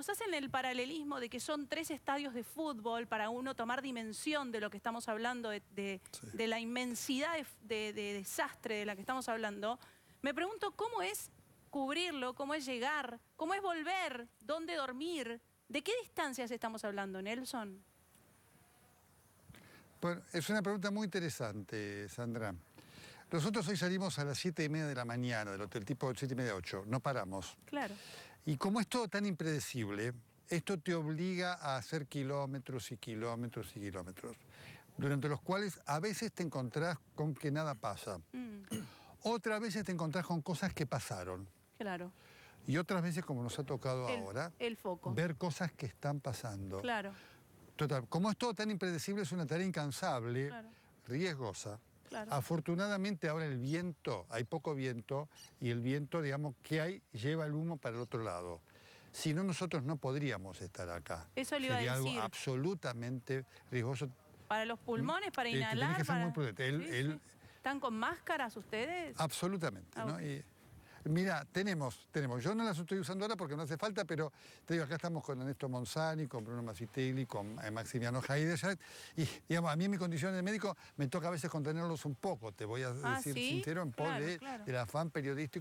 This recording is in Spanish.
nos hacen el paralelismo de que son tres estadios de fútbol para uno tomar dimensión de lo que estamos hablando, de, la inmensidad de, desastre de la que estamos hablando. Me pregunto cómo es cubrirlo, cómo es llegar, cómo es volver, dónde dormir, ¿De qué distancias estamos hablando, Nelson? Bueno, es una pregunta muy interesante, Sandra. Nosotros hoy salimos a las 7 y media de la mañana del hotel, tipo 7 y media, 8. No paramos. Claro. Y como es todo tan impredecible, esto te obliga a hacer kilómetros y kilómetros y kilómetros, durante los cuales a veces te encontrás con que nada pasa. Mm. Otras veces te encontrás con cosas que pasaron. Claro. Y otras veces, como nos ha tocado ahora, el foco. ver cosas que están pasando. Claro. Total, como es todo tan impredecible, es una tarea incansable, riesgosa. Afortunadamente ahora el viento, hay poco viento y el viento, digamos, que hay lleva el humo para el otro lado. Si no, nosotros no podríamos estar acá. Eso le iba a decir. algo absolutamente riesgoso. Para los pulmones, para eh, inhalar. que muy ¿Están con máscaras ustedes? Absolutamente. Ah, Mira, tenemos, tenemos. Yo no las estoy usando ahora porque no hace falta, pero te digo, acá estamos con Ernesto Monzani, con Bruno Massitelli, con eh, Maximiano Heidegger. Y digamos, a mí en mi condición de médico me toca a veces contenerlos un poco, te voy a ah, decir sincero, en pos de, del afán periodístico.